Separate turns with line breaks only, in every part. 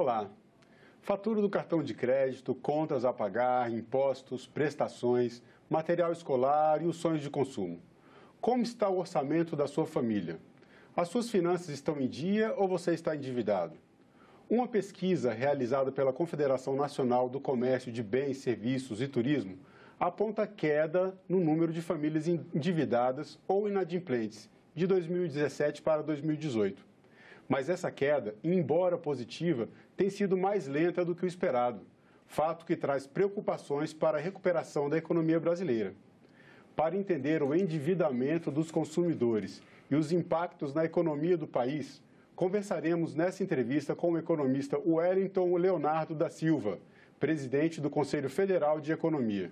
Olá! Fatura do cartão de crédito, contas a pagar, impostos, prestações, material escolar e os sonhos de consumo. Como está o orçamento da sua família? As suas finanças estão em dia ou você está endividado? Uma pesquisa realizada pela Confederação Nacional do Comércio de Bens, Serviços e Turismo aponta queda no número de famílias endividadas ou inadimplentes de 2017 para 2018. Mas essa queda, embora positiva, tem sido mais lenta do que o esperado, fato que traz preocupações para a recuperação da economia brasileira. Para entender o endividamento dos consumidores e os impactos na economia do país, conversaremos nessa entrevista com o economista Wellington Leonardo da Silva, presidente do Conselho Federal de Economia.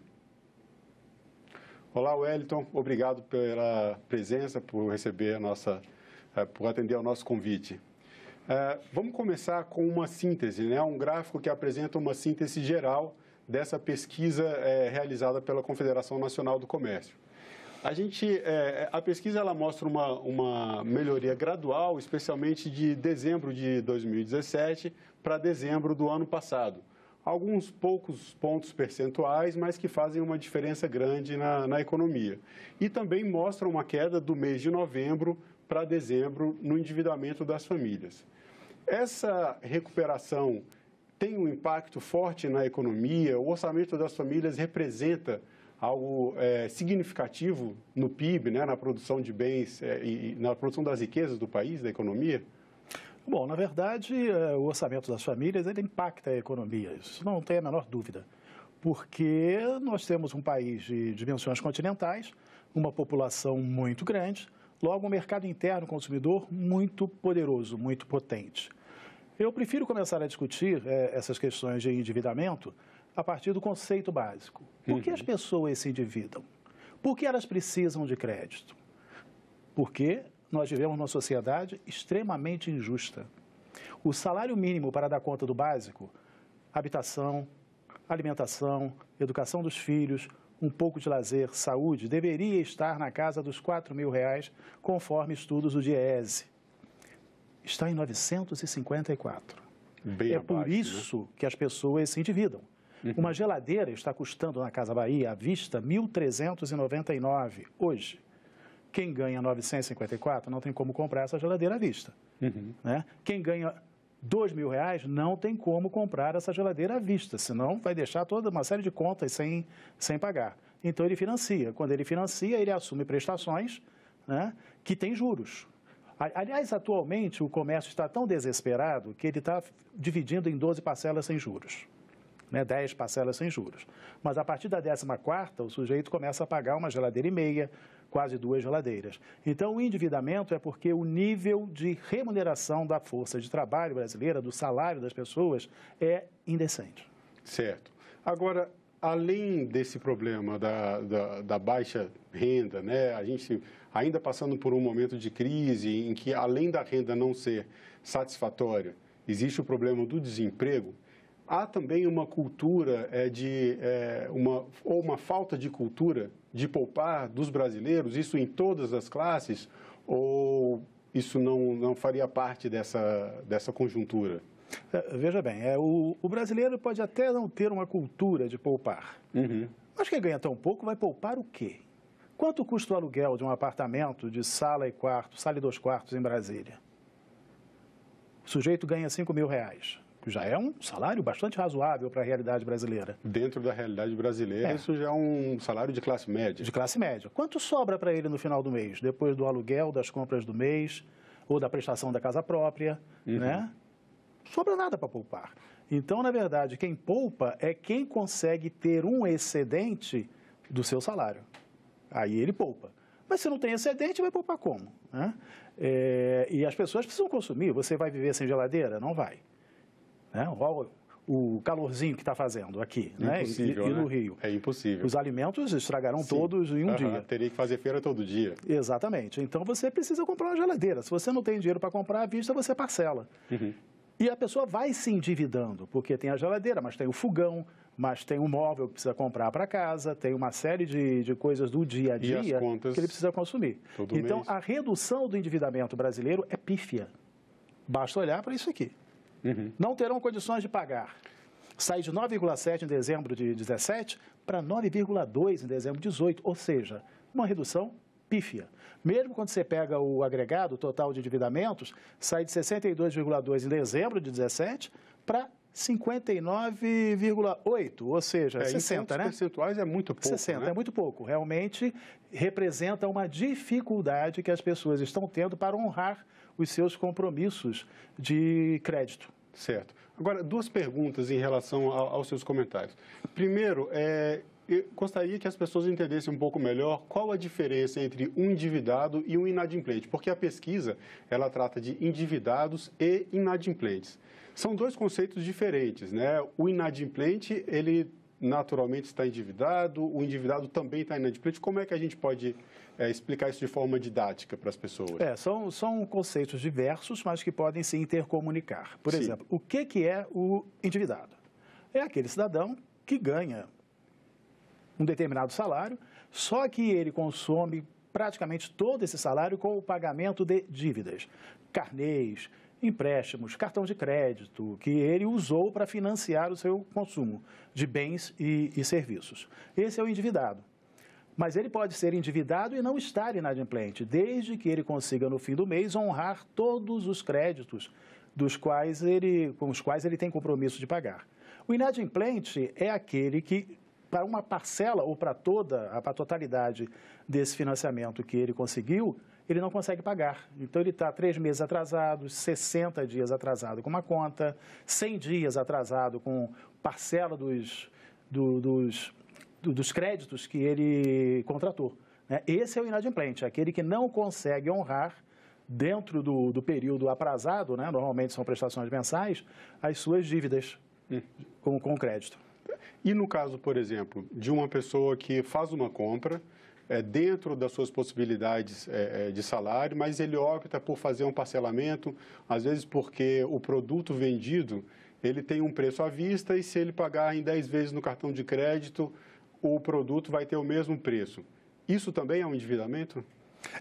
Olá, Wellington. Obrigado pela presença, por receber a nossa, eh, por atender ao nosso convite. Uh, vamos começar com uma síntese, né? um gráfico que apresenta uma síntese geral dessa pesquisa é, realizada pela Confederação Nacional do Comércio. A, gente, é, a pesquisa ela mostra uma, uma melhoria gradual, especialmente de dezembro de 2017 para dezembro do ano passado. Alguns poucos pontos percentuais, mas que fazem uma diferença grande na, na economia. E também mostra uma queda do mês de novembro para dezembro no endividamento das famílias. Essa recuperação tem um impacto forte na economia? O orçamento das famílias representa algo é, significativo no PIB, né, na produção de bens é, e na produção das riquezas do país, da economia?
Bom, na verdade, é, o orçamento das famílias ele impacta a economia, isso não tem a menor dúvida, porque nós temos um país de dimensões continentais, uma população muito grande, logo um mercado interno consumidor muito poderoso, muito potente. Eu prefiro começar a discutir é, essas questões de endividamento a partir do conceito básico. Por uhum. que as pessoas se endividam? Por que elas precisam de crédito? Porque nós vivemos uma sociedade extremamente injusta. O salário mínimo para dar conta do básico, habitação, alimentação, educação dos filhos, um pouco de lazer, saúde, deveria estar na casa dos 4 mil reais, conforme estudos do DIESE está em 954. Bem é abaixo, por né? isso né? que as pessoas se endividam. Uhum. Uma geladeira está custando na Casa Bahia à vista 1.399 hoje. Quem ganha 954 não tem como comprar essa geladeira à vista. Uhum. Né? Quem ganha dois mil reais não tem como comprar essa geladeira à vista, senão vai deixar toda uma série de contas sem, sem pagar. Então ele financia. Quando ele financia, ele assume prestações né, que têm juros. Aliás, atualmente o comércio está tão desesperado que ele está dividindo em 12 parcelas sem juros. Né, 10 parcelas sem juros. Mas a partir da 14 o sujeito começa a pagar uma geladeira e meia, quase duas geladeiras. Então, o endividamento é porque o nível de remuneração da força de trabalho brasileira, do salário das pessoas, é indecente.
Certo. Agora, além desse problema da, da, da, baixa renda, né, a gente ainda passando por um momento de crise em que, além da renda não ser satisfatória, existe o problema do desemprego, há também uma cultura é, de é, uma, ou uma falta de cultura de poupar dos brasileiros, isso em todas as classes, ou isso não, não faria parte dessa, dessa conjuntura?
É, veja bem, é, o, o, brasileiro pode até não ter uma cultura de poupar. Uhum. Mas quem ganha tão pouco vai poupar o quê? Quanto custa o aluguel de um apartamento de sala e quarto, sala e dois quartos em Brasília? O sujeito ganha 5 mil reais, que já é um salário bastante razoável para a realidade brasileira. Dentro da realidade brasileira, é. isso já é um salário de classe média. De classe média. Quanto sobra para ele no final do mês, depois do aluguel, das compras do mês, ou da prestação da casa própria, uhum. né? sobra nada para poupar. Então, na verdade, quem poupa é quem consegue ter um excedente do seu salário. Aí ele poupa. Mas se não tem excedente, vai poupar como? Né? É, e as pessoas precisam consumir. Você vai viver sem geladeira? Não vai. Né? o o calorzinho que está fazendo aqui, né? E, e, no né? Rio. É impossível. Os alimentos estragarão Sim. todos em um uhum. dia. Teria que fazer feira todo dia. Exatamente. Então você precisa comprar uma geladeira. Se você não tem dinheiro para comprar à vista, você parcela. Uhum. E a pessoa vai se endividando, porque tem a geladeira, mas tem o fogão, mas tem um móvel que precisa comprar para casa, tem uma série de, de coisas do dia a dia que ele precisa consumir. Então, mês. a redução do endividamento brasileiro é pífia. Basta olhar para isso aqui. Uhum. Não terão condições de pagar. Sai de 9,7 em dezembro de 17 para 9,2 em dezembro de 18, ou seja, uma redução pífia. Mesmo quando você pega o agregado, o total de endividamentos, sai de 62,2 em dezembro de 17 para 59,8, ou seja, é, 60, né? percentuais é muito pouco. 60 né? é muito pouco. Realmente representa uma dificuldade que as pessoas estão tendo para honrar os seus compromissos de crédito. Certo. Agora, duas perguntas em relação aos seus comentários. Primeiro,
é, eu gostaria que as pessoas entendessem um pouco melhor qual a diferença entre um endividado e um inadimplente, porque a pesquisa ela trata de endividados e inadimplentes. São dois conceitos diferentes, né? O inadimplente, ele naturalmente está endividado, o endividado também está inadimplente. Como é que a gente pode é, explicar isso de forma didática para as pessoas? É,
são, são conceitos diversos, mas que podem se intercomunicar. Por Sim. exemplo, o que, que é o endividado? É aquele cidadão que ganha um determinado salário, só que ele consome praticamente todo esse salário com o pagamento de dívidas, carnês, empréstimos, cartão de crédito, que ele usou para financiar o seu consumo de bens e, e, serviços. Esse é o endividado. Mas ele pode ser endividado e não estar inadimplente, desde que ele consiga, no fim do mês, honrar todos os créditos dos quais ele, com os quais ele tem compromisso de pagar. O inadimplente é aquele que para uma parcela ou para toda, para a totalidade desse financiamento que ele conseguiu, ele não consegue pagar. Então ele está três meses atrasado, 60 dias atrasado com uma conta, 100 dias atrasado com parcela dos, do, dos, do, dos créditos que ele contratou. Né? Esse é o inadimplente, é aquele que não consegue honrar dentro do, do período aprazado, né? normalmente são prestações mensais, as suas dívidas hum. com, com crédito. E no caso, por exemplo,
de uma pessoa que faz uma compra é, dentro das suas possibilidades é, é, de salário, mas ele opta por fazer um parcelamento, às vezes porque o produto vendido ele tem um preço à vista e se ele pagar em 10 vezes no cartão de crédito,
o produto vai ter o mesmo preço. Isso também é um endividamento?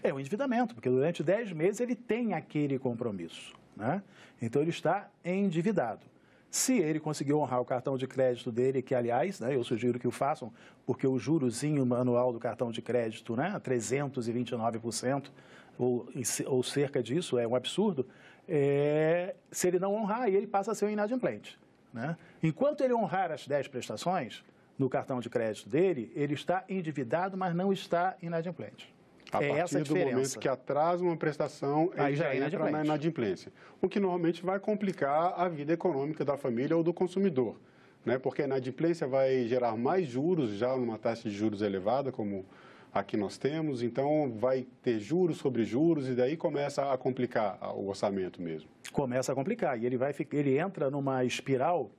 É um endividamento, porque durante 10 meses ele tem aquele compromisso. Né? Então ele está endividado. Se ele conseguiu honrar o cartão de crédito dele, que aliás, né, eu sugiro que o façam, porque o jurozinho manual do cartão de crédito, né, 329%, ou, ou cerca disso, é um absurdo, é, se ele não honrar, ele passa a ser um inadimplente. Né? Enquanto ele honrar as 10 prestações no cartão de crédito dele, ele está endividado, mas não está inadimplente. A é partir do momento que
atrasa uma prestação, Aí ele já, é entra na inadimplência. O que normalmente vai
complicar
a vida econômica da família ou do consumidor, né? porque a inadimplência vai gerar mais juros, já numa taxa de juros elevada, como aqui nós temos, então vai ter juros sobre juros e daí começa a complicar o orçamento mesmo.
Começa a complicar e ele, vai, ele entra numa espiral,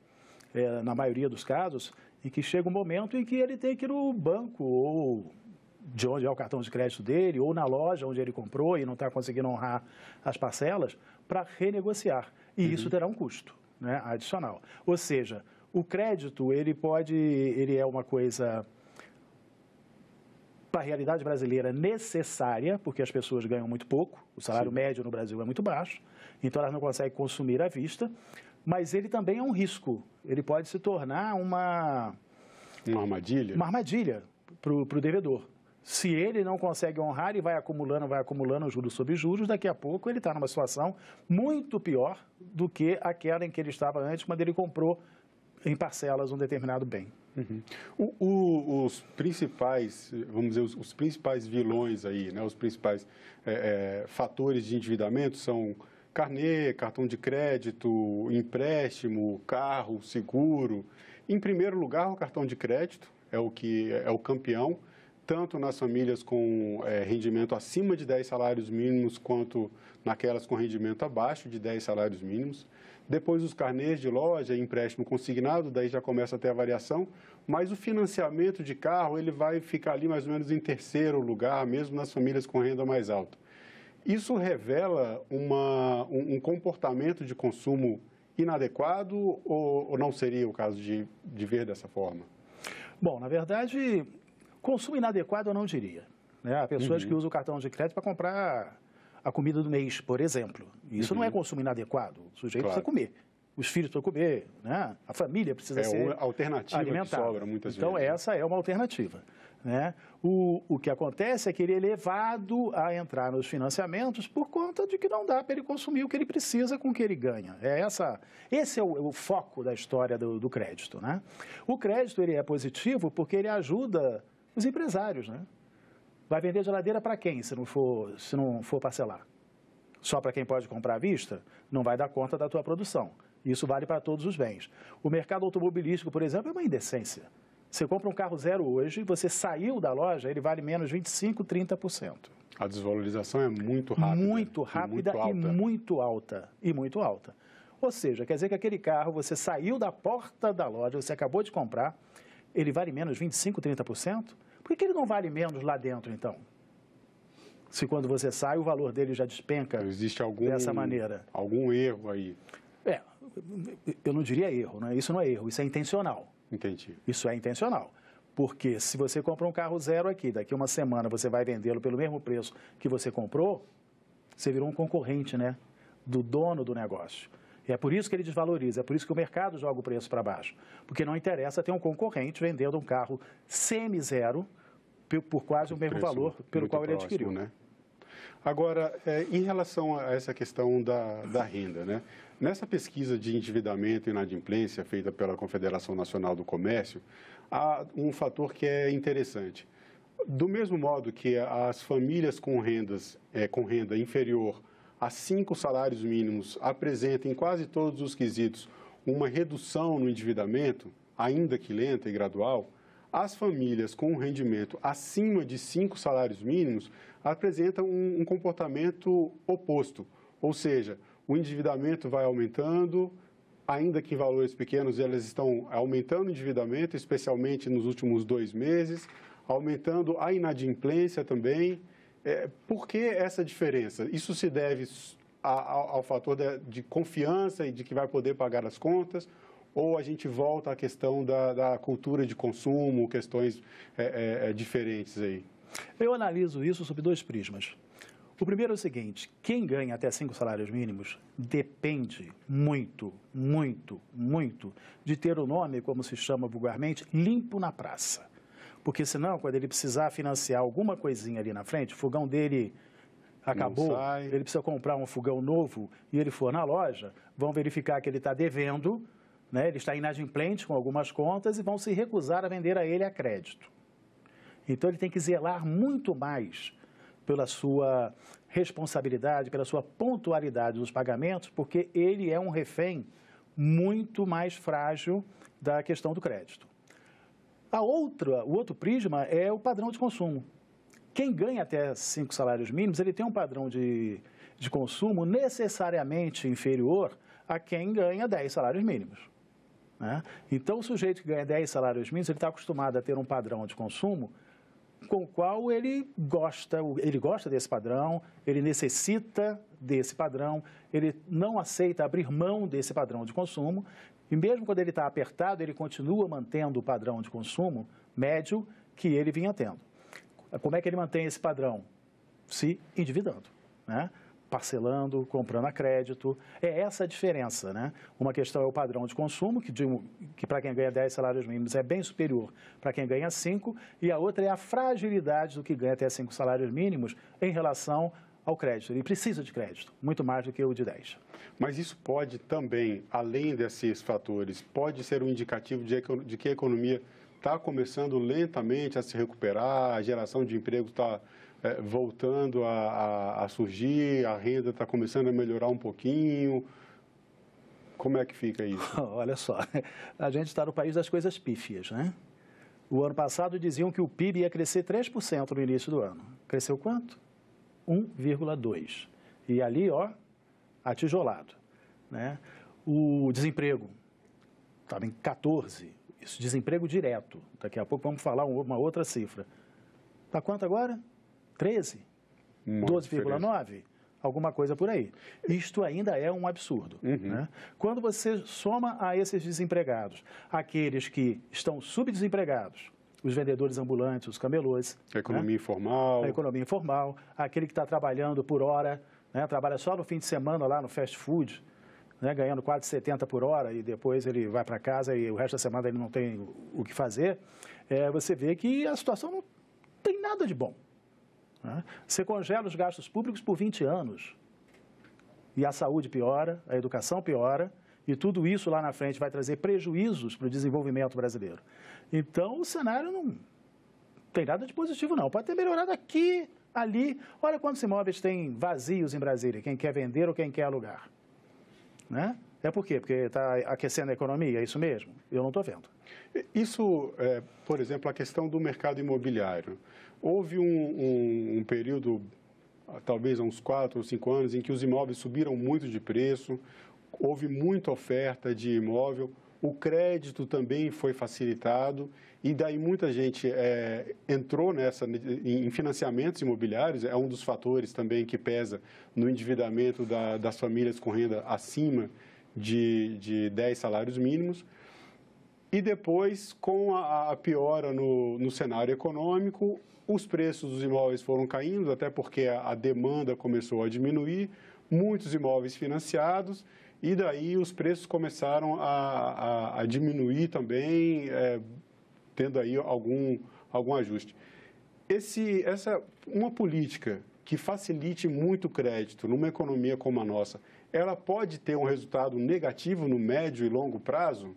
é, na maioria dos casos, em que chega um momento em que ele tem que ir no banco ou de onde é o cartão de crédito dele, ou na loja onde ele comprou e não está conseguindo honrar as parcelas, para renegociar. E uhum. isso terá um custo né, adicional. Ou seja, o crédito, ele pode, ele é uma coisa para a realidade brasileira necessária, porque as pessoas ganham muito pouco, o salário Sim. médio no Brasil é muito baixo, então elas não conseguem consumir à vista, mas ele também é um risco, ele pode se tornar uma... Uma armadilha? Uma armadilha para o devedor. Se ele não consegue honrar e vai acumulando, vai acumulando juros sobre juros, daqui a pouco ele está numa situação muito pior do que aquela em que ele estava antes, quando ele comprou em parcelas um determinado bem. Uhum. O,
o, os principais, vamos dizer, os, os, principais vilões aí, né, os principais é, é, fatores de endividamento são carnê, cartão de crédito, empréstimo, carro, seguro. Em primeiro lugar, o cartão de crédito é o que é o campeão tanto nas famílias com é, rendimento acima de 10 salários mínimos, quanto naquelas com rendimento abaixo de 10 salários mínimos. Depois, os carnês de loja e empréstimo consignado, daí já começa a ter a variação, mas o financiamento de carro ele vai ficar ali mais ou menos em terceiro lugar, mesmo nas famílias com renda mais alta. Isso revela uma, um, um comportamento de consumo inadequado ou, ou não seria o caso de, de ver dessa forma?
Bom, na verdade, Consumo inadequado eu não diria. Né? Há pessoas uhum. que usam o cartão de crédito para comprar a comida do mês, por exemplo. Isso uhum. não é uhum. consumo inadequado. O sujeito claro. precisa comer. Os filhos precisam comer, né? a família precisa é ser alternativa alimentada. Sobra, então, vezes, né? essa é uma alternativa. Né? O, o que acontece é que ele é levado a entrar nos financiamentos por conta de que não dá para ele consumir o que ele precisa com o que ele ganha. É essa, esse é o, é o foco da história do, do, crédito. Né? O crédito ele é positivo porque ele ajuda os empresários, né? Vai vender geladeira para quem se não for, se não for parcelar? Só para quem pode comprar à vista? Não vai dar conta da tua produção. Isso vale para todos os bens. O mercado automobilístico, por exemplo, é uma indecência. Você compra um carro zero hoje, você saiu da loja, ele vale menos 25, 30%. A desvalorização é muito rápida. Muito rápida e muito, e muito alta. E muito alta. Ou seja, quer dizer que aquele carro, você saiu da porta da loja, você acabou de comprar, ele vale menos 25%, 30%? Por que ele não vale menos lá dentro, então? Se quando você sai, o valor dele já despenca Existe algum, dessa maneira. algum erro aí. É, eu não diria erro, né? isso não é erro, isso é intencional. Entendi. Isso é intencional. Porque se você compra um carro zero aqui, daqui uma semana você vai vendê-lo pelo mesmo preço que você comprou, você virou um concorrente, né? Do dono do negócio. É por isso que ele desvaloriza, é por isso que o mercado joga o preço para baixo. Porque não interessa ter um concorrente vendendo um carro semi-zero por quase o mesmo valor pelo qual ele adquiriu. Né?
Agora, é, em relação a essa questão da, da renda, né? nessa pesquisa de endividamento e inadimplência feita pela Confederação Nacional do Comércio, há um fator que é interessante. Do mesmo modo que as famílias com, rendas, é, com renda inferior a cinco salários mínimos apresenta em quase todos os quesitos uma redução no endividamento, ainda que lenta e gradual, as famílias com um rendimento acima de cinco salários mínimos apresentam um, um comportamento oposto, ou seja, o endividamento vai aumentando, ainda que em valores pequenos, elas estão aumentando o endividamento, especialmente nos últimos dois meses, aumentando a inadimplência também, é, por que essa diferença? Isso se deve ao, ao fator de, de, confiança e de que vai poder pagar as contas? Ou a gente volta à questão da, da cultura de consumo, questões
é, é, é, diferentes aí? Eu analiso isso sob dois prismas. O primeiro é o seguinte: quem ganha até cinco salários mínimos depende muito, muito, muito de ter o nome, como se chama vulgarmente, limpo na praça. Porque senão, quando ele precisar financiar alguma coisinha ali na frente, o fogão dele acabou, ele precisa comprar um fogão novo e ele for na loja, vão verificar que ele está devendo, né, ele está inadimplente com algumas contas e vão se recusar a vender a ele a crédito. Então ele tem que zelar muito mais pela sua responsabilidade, pela sua pontualidade dos pagamentos, porque ele é um refém muito mais frágil da questão do crédito. A outra, o outro prisma é o padrão de consumo. Quem ganha até cinco salários mínimos, ele tem um padrão de, de consumo necessariamente inferior a quem ganha 10 salários mínimos. Né? Então, o sujeito que ganha 10 salários mínimos, ele está acostumado a ter um padrão de consumo com o qual ele gosta, ele gosta desse padrão, ele necessita desse padrão, ele não aceita abrir mão desse padrão de consumo, e mesmo quando ele está apertado, ele continua mantendo o padrão de consumo médio que ele vinha tendo. Como é que ele mantém esse padrão? Se endividando, né? parcelando, comprando a crédito. É essa a diferença. Né? Uma questão é o padrão de consumo, que, que para quem ganha 10 salários mínimos é bem superior para quem ganha 5, e a outra é a fragilidade do que ganha até 5 salários mínimos em relação ao crédito. Ele precisa de crédito, muito mais do que o de 10.
Mas isso pode também, além desses fatores, pode ser um indicativo de, que a economia está começando lentamente a se recuperar, a geração de emprego está é, eh, voltando a, a, a surgir, a renda está começando a melhorar um pouquinho. Como é que
fica isso? Olha só, a gente está no país das coisas pífias, né? O ano passado diziam que o PIB ia crescer 3% no início do ano. Cresceu quanto? 1,2. E ali, ó, atijolado. Né? O desemprego estava em 14. Isso, desemprego direto. Daqui a pouco vamos falar uma outra cifra. Está quanto agora? 13? 12,9? Alguma coisa por aí. Isto ainda é um absurdo. Uhum. Né? Quando você soma a esses desempregados aqueles que estão subdesempregados, os vendedores ambulantes, os camelôs. A né? economia né? informal. A economia informal, aquele que está trabalhando por hora, né? trabalha só no fim de semana lá no fast food, né? ganhando quase 70 por hora e depois ele vai para casa e o resto da semana ele não tem o que fazer, é, você vê que a situação não tem nada de bom. Né? Você congela os gastos públicos por 20 anos e a saúde piora, a educação piora e tudo isso lá na frente vai trazer prejuízos para o desenvolvimento brasileiro. Então, o cenário não tem nada de positivo, não. Pode ter melhorado aqui, ali. Olha quantos imóveis tem vazios em Brasília, quem quer vender ou quem quer alugar. Né? É por quê? Porque está aquecendo a economia, é isso mesmo? Eu não estou vendo. Isso, é, por exemplo, a questão
do mercado imobiliário. Houve um, um, um período talvez há uns 4 ou 5 anos, em que os imóveis subiram muito de preço, houve muita oferta de imóvel, o crédito também foi facilitado e daí muita gente é, entrou nessa em financiamentos imobiliários é um dos fatores também que pesa no endividamento da, das famílias com renda acima de, de 10 salários mínimos e depois com a, a piora no, no cenário econômico os preços dos imóveis foram caindo até porque a, a demanda começou a diminuir muitos imóveis financiados e daí os preços começaram a, a, a diminuir também, é, tendo aí algum, algum ajuste. Esse, essa, uma política que facilite muito o crédito numa economia como a nossa, ela pode ter um resultado negativo no médio e longo prazo?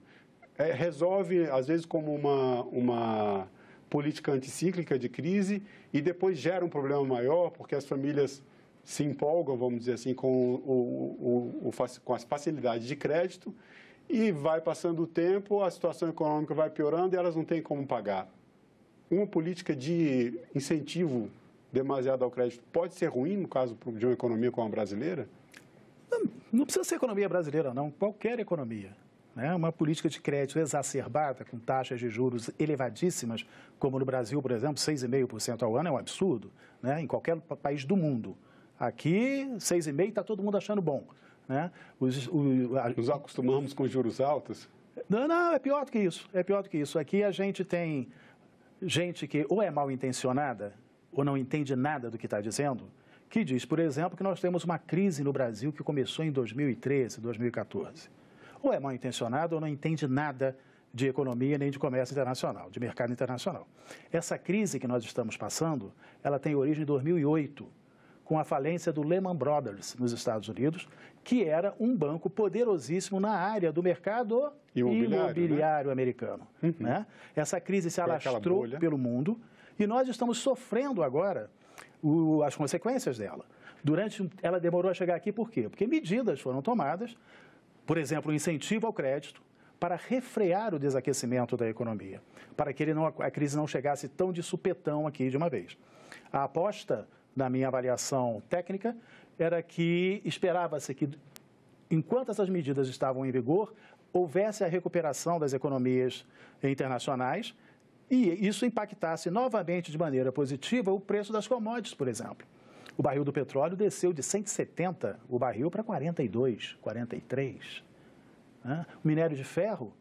É, resolve, às vezes, como uma, uma política anticíclica de crise e depois gera um problema maior, porque as famílias se empolgam, vamos dizer assim, com, o, o, o, com as facilidades de crédito e vai passando o tempo, a situação econômica vai piorando e elas não têm como pagar. Uma política de incentivo demasiado ao crédito pode ser ruim no caso
de uma economia como a brasileira? Não, não precisa ser economia brasileira, não. Qualquer economia. Né? Uma política de crédito exacerbada, com taxas de juros elevadíssimas, como no Brasil, por exemplo, 6,5% ao ano, é um absurdo, né? em qualquer país do mundo. Aqui, 6,5 está todo mundo achando bom. Né? Os, o, a... Nos acostumamos com juros altos? Não, não, é pior do que isso. É pior do que isso. Aqui a gente tem gente que ou é mal intencionada, ou não entende nada do que está dizendo, que diz, por exemplo, que nós temos uma crise no Brasil que começou em 2013, 2014. Ou é mal intencionado ou não entende nada de economia nem de comércio internacional, de mercado internacional. Essa crise que nós estamos passando, ela tem origem em 2008 com a falência do Lehman Brothers nos Estados Unidos, que era um banco poderosíssimo na área do mercado né? imobiliário, imobiliário né? americano. Uhum. Né? Essa crise se alastrou pelo mundo e nós estamos sofrendo agora o, as consequências dela. Durante, ela demorou a chegar aqui por quê? Porque medidas foram tomadas, por exemplo, o um incentivo ao crédito, para refrear o desaquecimento da economia, para que não, a crise não chegasse tão de supetão aqui de uma vez. A aposta na minha avaliação técnica, era que esperava-se que, enquanto essas medidas estavam em vigor, houvesse a recuperação das economias internacionais e isso impactasse novamente de maneira positiva o preço das commodities, por exemplo. O barril do petróleo desceu de 170 o barril para 42, 43. Né? O minério de ferro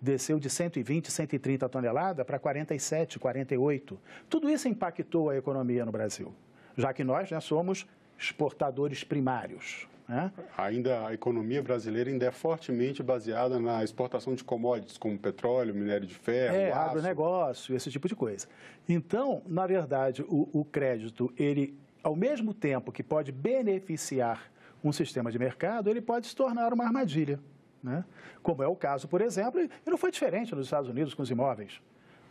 desceu de 120, 130 toneladas para 47, 48. Tudo isso impactou a economia no Brasil já que nós né, somos exportadores primários. Né?
Ainda a economia brasileira ainda é fortemente baseada na exportação de commodities, como petróleo, minério de ferro, é, aço.
agronegócio, esse tipo de coisa. Então, na verdade, o, o crédito, ele, ao mesmo tempo que pode beneficiar um sistema de mercado, ele pode se tornar uma armadilha. Né? Como é o caso, por exemplo, e não foi diferente nos Estados Unidos com os imóveis.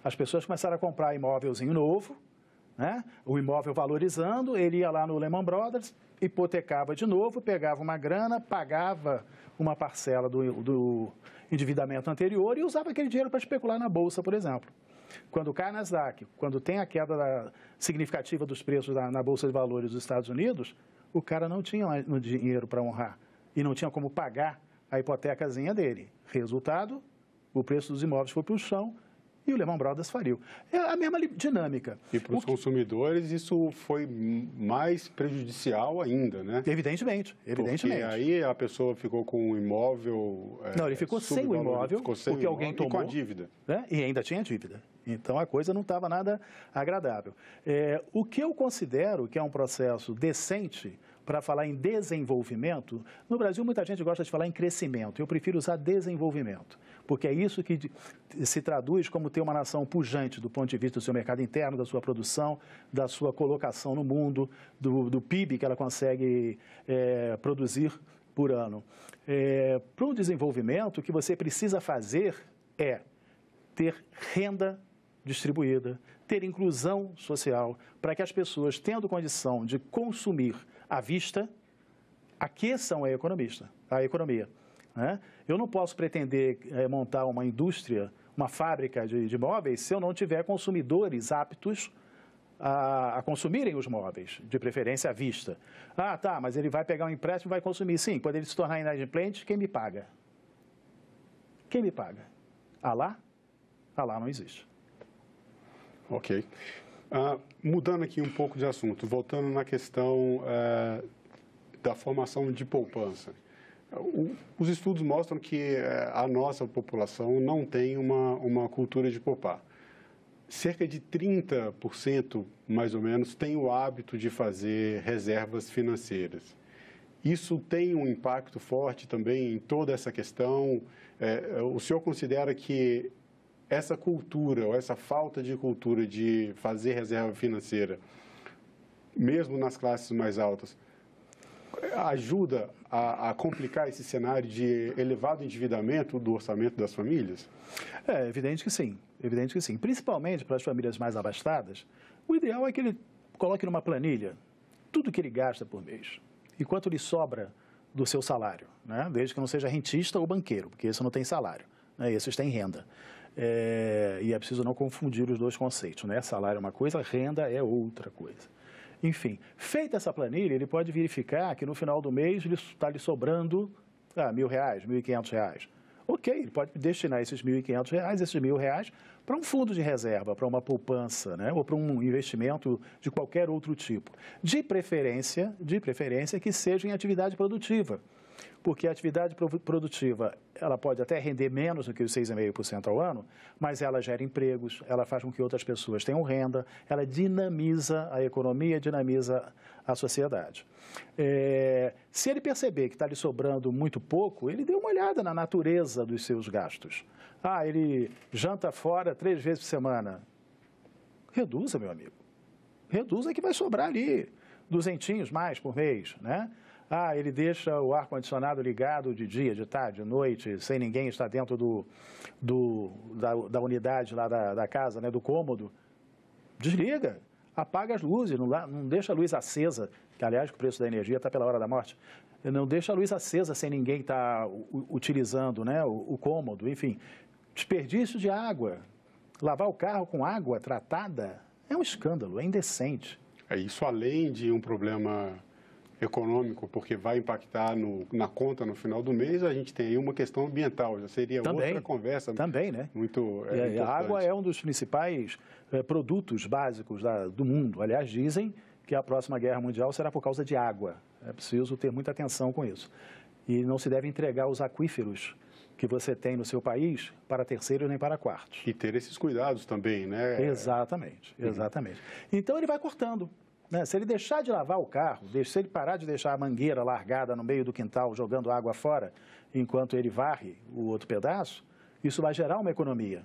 As pessoas começaram a comprar imóvelzinho novo, né? O imóvel valorizando, ele ia lá no Lehman Brothers, hipotecava de novo, pegava uma grana, pagava uma parcela do, do endividamento anterior e usava aquele dinheiro para especular na bolsa, por exemplo. Quando cai a Nasdaq, quando tem a queda da, significativa dos preços da, na Bolsa de Valores dos Estados Unidos, o cara não tinha mais dinheiro para honrar e não tinha como pagar a hipotecazinha dele. Resultado, o preço dos imóveis foi para o chão e o Lehman Brothers faliu. É a mesma dinâmica. E para os que... consumidores isso foi mais prejudicial ainda, né? Evidentemente,
evidentemente. E aí a pessoa ficou com o um imóvel... É, não, ele ficou sem o imóvel, ficou sem porque alguém tomou. E com a dívida.
Né? E ainda tinha dívida. Então a coisa não estava nada agradável. É, o que eu considero que é um processo decente para falar em desenvolvimento, no Brasil muita gente gosta de falar em crescimento. Eu prefiro usar desenvolvimento, porque é isso que se traduz como ter uma nação pujante do ponto de vista do seu mercado interno, da sua produção, da sua colocação no mundo, do, do PIB que ela consegue é, produzir por ano. É, para o desenvolvimento, o que você precisa fazer é ter renda distribuída, ter inclusão social, para que as pessoas, tendo condição de consumir à vista aqueçam a economista, a economia. Né? Eu não posso pretender é, montar uma indústria, uma fábrica de, de, móveis, se eu não tiver consumidores aptos a, a, consumirem os móveis, de preferência à vista. Ah, tá, mas ele vai pegar um empréstimo e vai consumir. Sim, quando ele se tornar inadimplente, quem me paga? Quem me paga? Alá? Alá não existe.
Ok. Ah, mudando aqui um pouco de assunto, voltando na questão eh, da formação de poupança. os estudos mostram que eh, a nossa população não tem uma, uma cultura de poupar. Cerca de 30%, mais ou menos, tem o hábito de fazer reservas financeiras. Isso tem um impacto forte também em toda essa questão. Eh, o senhor considera que essa cultura ou essa falta de cultura de fazer reserva financeira, mesmo nas classes mais altas, ajuda a, a, complicar esse cenário de elevado endividamento
do orçamento das famílias? É evidente que sim, evidente que sim. Principalmente para as famílias mais abastadas, o ideal é que ele coloque numa planilha tudo que ele gasta por mês e quanto lhe sobra do seu salário, né? desde que não seja rentista ou banqueiro, porque isso não tem salário, né? esses têm renda. É, e é preciso não confundir os dois conceitos, né? Salário é uma coisa, renda é outra coisa. Enfim, feita essa planilha, ele pode verificar que no final do mês está lhe sobrando ah, mil reais, mil e quinhentos reais. Ok, ele pode destinar esses mil e quinhentos reais, esses mil reais, para um fundo de reserva, para uma poupança, né? ou para um investimento de qualquer outro tipo. De preferência, de preferência que seja em atividade produtiva porque a atividade produtiva ela pode até render menos do que os 6,5% ao ano, mas ela gera empregos, ela faz com que outras pessoas tenham renda, ela dinamiza a economia, dinamiza a sociedade. É, se ele perceber que está lhe sobrando muito pouco, ele dê uma olhada na natureza dos seus gastos. Ah, ele janta fora três vezes por semana. Reduza, meu amigo. Reduza que vai sobrar ali duzentinhos mais por mês, né? Ah, ele deixa o ar-condicionado ligado de dia, de tarde, de noite, sem ninguém estar dentro do, do da, da, unidade lá da, da, casa, né, do cômodo. Desliga, apaga as luzes, não, não deixa a luz acesa, que aliás o preço da energia está pela hora da morte. Não deixa a luz acesa sem ninguém estar tá utilizando né, o, o cômodo, enfim. Desperdício de água. Lavar o carro com água tratada é um escândalo, é indecente. É isso além de um problema
econômico, porque vai impactar no, na conta no final do mês, a gente tem aí uma questão ambiental, já seria também, outra conversa. Também,
né? Muito é, A água é um dos principais é, produtos básicos da, do mundo. Aliás, dizem que a próxima guerra mundial será por causa de água. É preciso ter muita atenção com isso. E não se deve entregar os aquíferos que você tem no seu país para terceiros nem para quartos. E ter esses cuidados também, né? Exatamente, uhum. exatamente. Então ele vai cortando. Né? Se ele deixar de lavar o carro, se ele parar de deixar a mangueira largada no meio do quintal jogando água fora, enquanto ele varre o outro pedaço, isso vai gerar uma economia.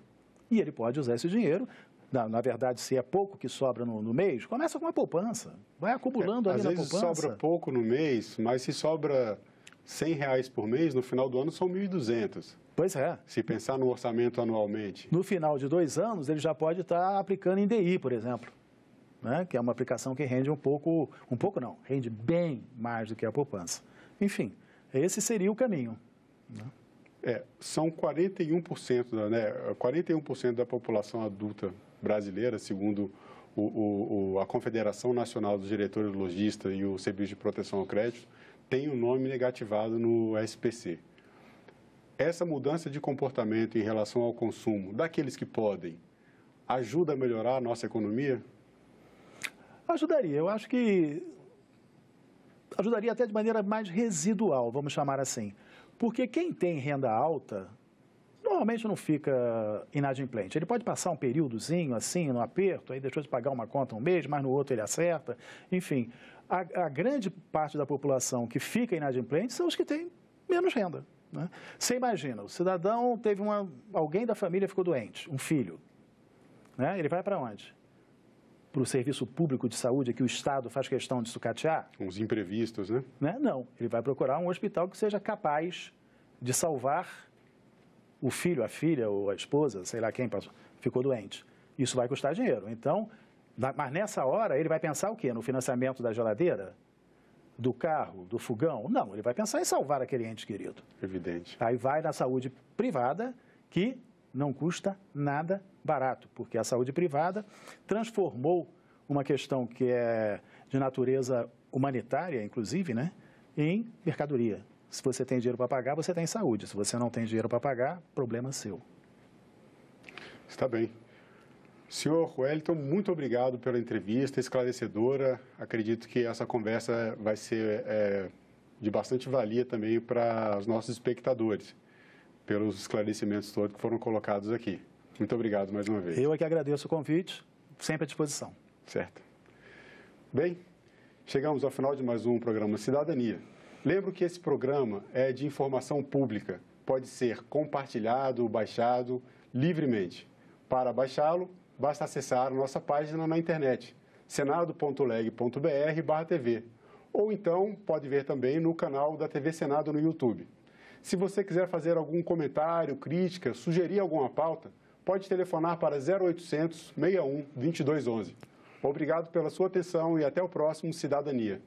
E ele pode usar esse dinheiro na, na, verdade, se é pouco que sobra no, no, mês, começa com uma poupança. Vai acumulando é, ali na poupança. Às vezes sobra pouco
no mês, mas se sobra 100 reais por mês, no final do ano são 1.200. Pois é. Se pensar no orçamento anualmente.
No final de dois anos, ele já pode estar tá aplicando em DI, por exemplo né? que é uma aplicação que rende um pouco, um pouco não, rende bem mais do que a poupança. Enfim, esse seria o caminho. Né? É,
são 41% da, né, 41% da população adulta brasileira, segundo o, o, o, a Confederação Nacional dos Diretores Logistas e o Serviço de Proteção ao Crédito, tem o um nome negativado no SPC. Essa mudança de comportamento em relação ao consumo daqueles que podem ajuda a melhorar a nossa economia?
Ajudaria. Eu acho que ajudaria até de maneira mais residual, vamos chamar assim. Porque quem tem renda alta normalmente não fica inadimplente. Ele pode passar um períodozinho assim, no aperto, aí deixou de pagar uma conta um mês, mas no outro ele acerta. Enfim, a, a grande parte da população que fica inadimplente são os que têm menos renda. Né? Você imagina, o cidadão teve uma. alguém da família ficou doente, um filho. Né? Ele vai para onde? para o serviço público de saúde que o Estado faz questão de sucatear? Os imprevistos, né? né? Não, ele vai procurar um hospital que seja capaz de salvar o filho, a filha ou a esposa, sei lá quem passou, ficou doente. Isso vai custar dinheiro. Então, mas nessa hora ele vai pensar o quê? No financiamento da geladeira? Do carro? Do fogão? Não, ele vai pensar em salvar aquele ente querido. Evidente. Aí vai na saúde privada que não custa nada barato, porque a saúde privada transformou uma questão que é de natureza humanitária, inclusive, né, em mercadoria. Se você tem dinheiro para pagar, você tem saúde. Se você não tem dinheiro para pagar, problema seu. Está bem. Senhor Wellington,
muito obrigado pela entrevista esclarecedora. Acredito que essa conversa vai ser é, de bastante valia também para os nossos espectadores pelos esclarecimentos todos que foram colocados aqui. Muito obrigado mais uma vez. Eu
é que agradeço o convite, sempre à disposição.
Certo. Bem, chegamos ao final de mais um programa Cidadania. Lembro que esse programa é de informação pública, pode ser compartilhado, baixado livremente. Para baixá-lo, basta acessar nossa página na internet, senado.leg.br/tv, ou então pode ver também no canal da TV Senado no YouTube. Se você quiser fazer algum comentário, crítica, sugerir alguma pauta, pode telefonar para 0800 61 2211. Obrigado pela sua atenção e até o próximo Cidadania.